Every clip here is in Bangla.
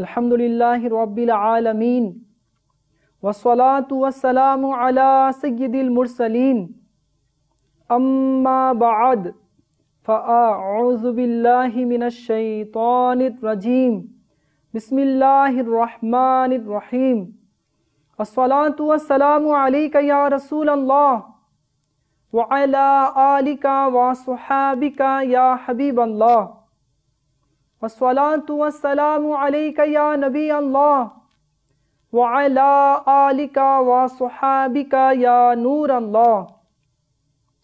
الحمد للہ رب العالمین والسلام على سید المرسلین اما بعد فاعوذ باللہ من الشیطان الرجیم بسم اللہ الرحمن الرحیم الصلاة والسلام علیکہ یا رسول اللہ آلکہ وصحابکہ یا حبیب اللہ والصلاة والسلام عليك يا نبي الله وعلى آلك وصحابك يا نور الله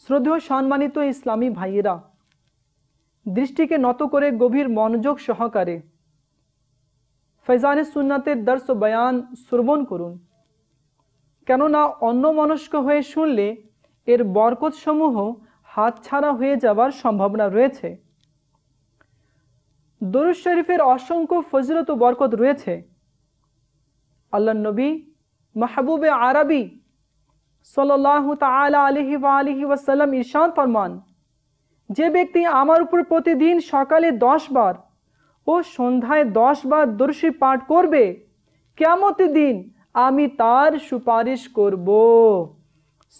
শ্রদ্ধেয় সম্মানিত ইসলামী ভাইয়েরা দৃষ্টিকে নত করে গভীর মনোযোগ সহকারে ফৈজানে সুন্নাতের দর্শ বয়ান শ্রবণ করুন কেননা অন্য মনস্ক হয়ে শুনলে এর বরকতসমূহ হাতছাড়া হয়ে যাওয়ার সম্ভাবনা রয়েছে দরুজ শরীফের অসংখ্য ফজিলত বরকত রয়েছে আল্লাহ নবী মাহবুবে আরবি সাল্লাহ তালা আলহি আলহি ওয়াসাল্লাম ইরশান ফরমান যে ব্যক্তি আমার উপর প্রতিদিন সকালে দশ বার ও সন্ধ্যায় দশ বার দর্শী পাঠ করবে কেমত দিন আমি তার সুপারিশ করব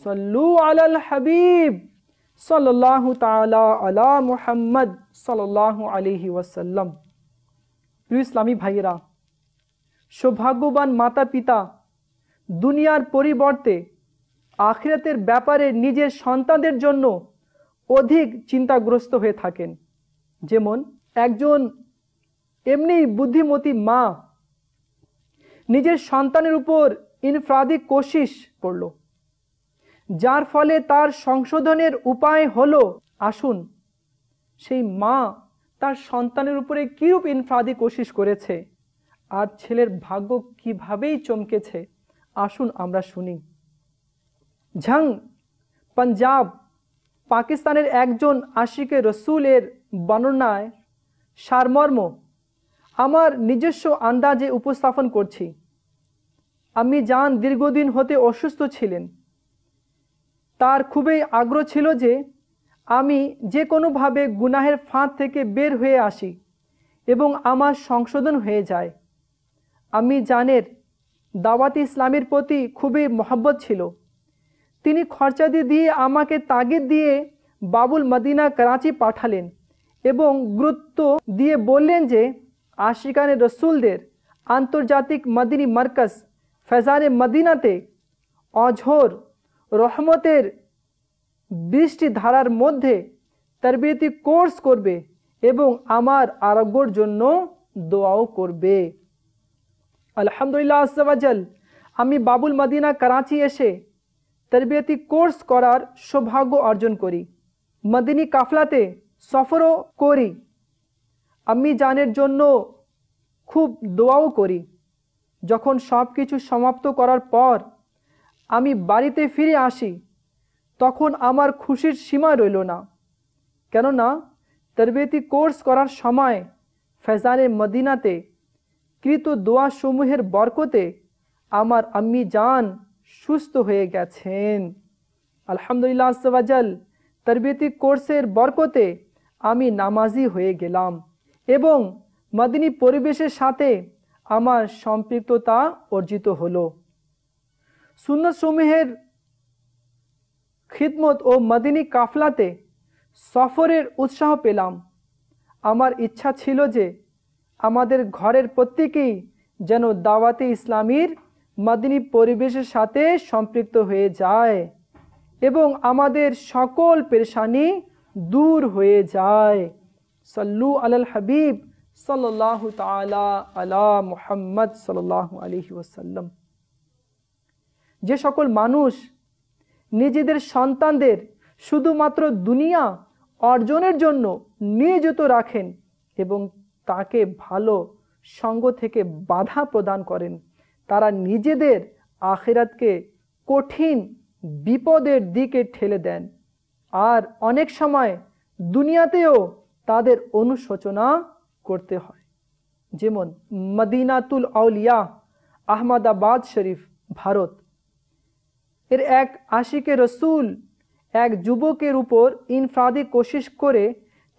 সল্লু আলাল হাবিব সাল্লাহু তালা আলা মুহাম্মদ সাল্লাহ আলহি ওয়াসাল্লাম প্রিয় ইসলামী ভাইয়েরা সৌভাগ্যবান মাতা পিতা দুনিয়ার পরিবর্তে আখিরাতের ব্যাপারে নিজের সন্তানদের জন্য অধিক চিন্তাগ্রস্ত হয়ে থাকেন যেমন একজন এমনি বুদ্ধিমতী মা নিজের সন্তানের উপর ইনফ্রাদি কোশিস করলো যার ফলে তার সংশোধনের উপায় হলো আসুন সেই মা তার সন্তানের উপরে কীরূপ ইনফ্রাদি কোশিশ করেছে আর ছেলের ভাগ্য কিভাবেই চমকেছে আসুন আমরা শুনি ঝাং পাঞ্জাব পাকিস্তানের একজন আশিকে রসুলের বর্ণনায় সারমর্ম আমার নিজস্ব আন্দাজে উপস্থাপন করছি আমি যান দীর্ঘদিন হতে অসুস্থ ছিলেন তার খুবই আগ্রহ ছিল যে আমি যে কোনোভাবে গুনাহের ফাঁদ থেকে বের হয়ে আসি এবং আমার সংশোধন হয়ে যায় আমি জানের দাওয়াত ইসলামের প্রতি খুবই মহব্বত ছিল তিনি খরচাদি দিয়ে আমাকে তাগিদ দিয়ে বাবুল মদিনা করাচি পাঠালেন এবং গুরুত্ব দিয়ে বললেন যে আশিকানে রসুলদের আন্তর্জাতিক মদিনী মার্কাস ফেজানে মদিনাতে অঝোর রহমতের বৃষ্টি ধারার মধ্যে তারবিয়তি কোর্স করবে এবং আমার আরোগ্যর জন্য দোয়াও করবে আলহামদুলিল্লাহ আসাল আমি বাবুল মাদিনা কারাঁচি এসে তরবিয়তি কোর্স করার সৌভাগ্য অর্জন করি মদিনী কাফলাতে সফরও করি আমি জানের জন্য খুব দোয়াও করি যখন সব কিছু সমাপ্ত করার পর আমি বাড়িতে ফিরে আসি তখন আমার খুশির সীমা রইল না কেননা তরবেতি কোর্স করার সময় ফেজানে মদিনাতে কৃত দোয়াসমূহের বরকতে আমার আম্মি যান সুস্থ হয়ে গেছেন আলহামদুলিল্লাহ সওয়াজাল তরবেতি কোর্সের বরকতে আমি নামাজি হয়ে গেলাম এবং মাদিনী পরিবেশের সাথে আমার সম্পৃক্ততা অর্জিত হলো সমূহের খিদমত ও মদিনী কাফলাতে সফরের উৎসাহ পেলাম আমার ইচ্ছা ছিল যে আমাদের ঘরের প্রত্যেকেই যেন দাওয়াতে ইসলামীর মাদিনী পরিবেশের সাথে সম্পৃক্ত হয়ে যায় এবং আমাদের সকল পেশানি দূর হয়ে যায় সল্লু আল হাবিব সাল্লাহ তালা আলা মুহাম্মদ সাল্লাহ আলহি ওসাল্লাম যে সকল মানুষ নিজেদের সন্তানদের শুধুমাত্র দুনিয়া অর্জনের জন্য নিয়োজিত রাখেন এবং তাকে ভালো সঙ্গ থেকে বাধা প্রদান করেন তারা নিজেদের আখেরাতকে কঠিন বিপদের দিকে ঠেলে দেন আর অনেক সময় দুনিয়াতেও তাদের অনুশোচনা করতে হয় যেমন মদিনাতুল আউলিয়া আহমদাবাদ শরীফ ভারত এর এক আশিকে রসুল এক যুবকের উপর ইনফ্রাদি কোশিশ করে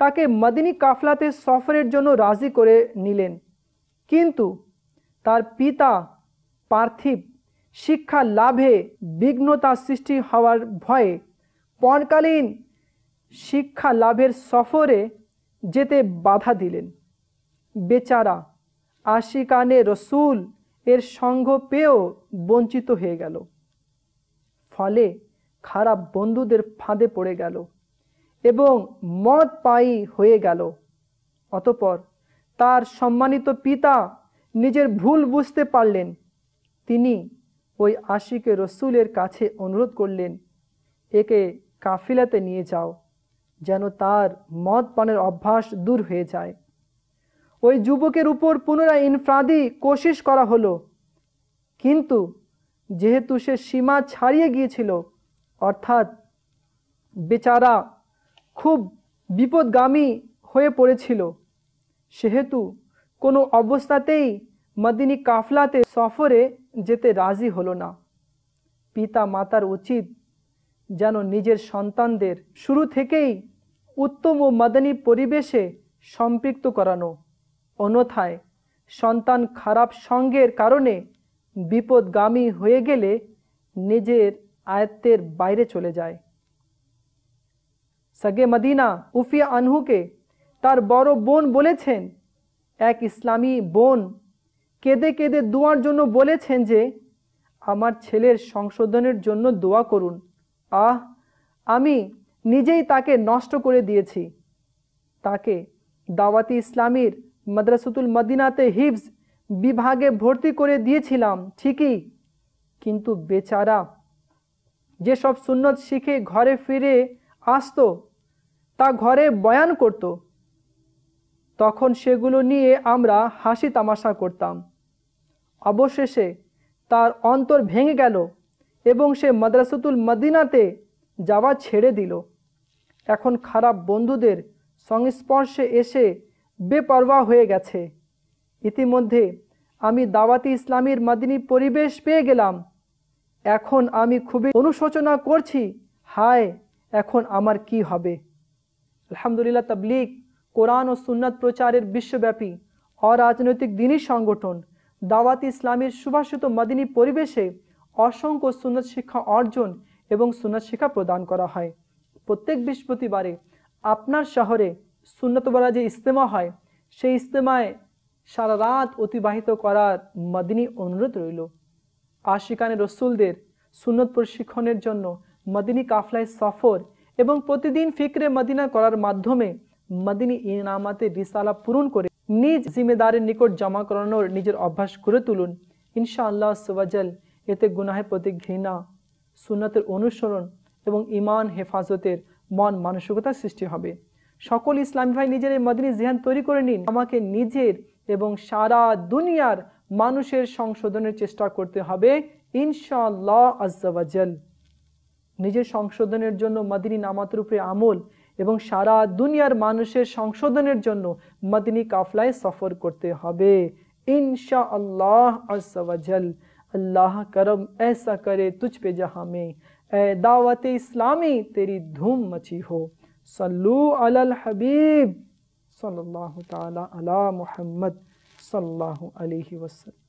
তাকে মদিনী কাফলাতে সফরের জন্য রাজি করে নিলেন কিন্তু তার পিতা পার্থিব শিক্ষা লাভে বিঘ্নতা সৃষ্টি হওয়ার ভয়ে পণকালীন শিক্ষা লাভের সফরে যেতে বাধা দিলেন বেচারা আশিকানে রসুল এর সঙ্গ পেয়েও বঞ্চিত হয়ে গেল ফলে খারাপ বন্ধুদের ফাঁদে পড়ে গেল এবং মদ পাই হয়ে গেল অতপর তার সম্মানিত পিতা নিজের ভুল বুঝতে পারলেন তিনি ওই আশিকে রসুলের কাছে অনুরোধ করলেন একে কাফিলাতে নিয়ে যাও যেন তার মদ পানের অভ্যাস দূর হয়ে যায় ওই যুবকের উপর পুনরায় ইনফ্রাদি কোশিশ করা হলো কিন্তু যেহেতু সে সীমা ছাড়িয়ে গিয়েছিল অর্থাৎ বেচারা খুব বিপদগামী হয়ে পড়েছিল সেহেতু কোনো অবস্থাতেই মদিনী কাফলাতে সফরে যেতে রাজি হলো না পিতা মাতার উচিত যেন নিজের সন্তানদের শুরু থেকেই উত্তম ও মাদানী পরিবেশে সম্পৃক্ত করানো অন্যথায় সন্তান খারাপ সঙ্গের কারণে বিপদগামী হয়ে গেলে নিজের আয়ত্তের বাইরে চলে যায় সগে মদিনা উফিয়া আনহুকে তার বড় বোন বলেছেন এক ইসলামী বোন কেঁদে কেঁদে দোয়ার জন্য বলেছেন যে আমার ছেলের সংশোধনের জন্য দোয়া করুন আহ আমি নিজেই তাকে নষ্ট করে দিয়েছি তাকে দাওয়াতি ইসলামীর মাদ্রাসাতুল মদিনাতে হিফজ বিভাগে ভর্তি করে দিয়েছিলাম ঠিকই কিন্তু বেচারা যেসব সুন্নত শিখে ঘরে ফিরে আসতো তা ঘরে বয়ান করত তখন সেগুলো নিয়ে আমরা হাসি তামাশা করতাম অবশেষে তার অন্তর ভেঙে গেল এবং সে মাদ্রাসাতুল মদিনাতে যাওয়া ছেড়ে দিল এখন খারাপ বন্ধুদের সংস্পর্শে এসে বেপরোয়া হয়ে গেছে ইতিমধ্যে আমি দাওয়াতি ইসলামীর মাদিনী পরিবেশ পেয়ে গেলাম এখন আমি খুবই অনুশোচনা করছি হায় এখন আমার কি হবে আলহামদুলিল্লাহ তাবলিক কোরআন ও সুন্নাত প্রচারের বিশ্বব্যাপী অরাজনৈতিক দিনী সংগঠন দাওয়াত ইসলামের সুভাষিত মাদিনী পরিবেশে অসংখ্য সুন্নত শিক্ষা অর্জন এবং সুন্নত শিক্ষা প্রদান করা হয় প্রত্যেক বৃহস্পতিবারে আপনার শহরে বলা যে ইস্তেমা হয় সেই ইস্তেমায় সারা রাত অতিবাহিত করার মদিনী অনুরোধ রইল আশিকানে রসুলদের সুনত প্রশিক্ষণের জন্য মদিনী কাফলায় সফর এবং প্রতিদিন ফিকরে মদিনা করার মাধ্যমে মদিনী ইনামাতে রিসালা পূরণ করে নিজ জিম্মেদারের নিকট জমা করানোর নিজের অভ্যাস করে তুলুন ইনশাআল্লাহ সুবাজল এতে গুনাহের প্রতি ঘৃণা সুন্নতের অনুসরণ এবং ইমান হেফাজতের মন মানসিকতার সৃষ্টি হবে সকল ইসলামী ভাই নিজের মদিনী জিহান তৈরি করে নিন আমাকে নিজের এবং সারা দুনিয়ার মানুষের সংশোধনের চেষ্টা করতে হবে ইনশাআল্লাহ নিজের সংশোধনের জন্য মদিনী নামাতের উপরে আমল এবং সারা দুনিয়ার মানুষের সংশোধনের জন্য মদিনী কাফলায় সফর করতে হবে ইনশা আল্লাহ আজল আল্লাহ করম এসা করে तुझ জাহামে এ দাওয়াতে ইসলামী दावत ধুম तेरी হো मची हो আল अल صلی اللہ تعالی علی محمد صلی اللہ علیہ وسلم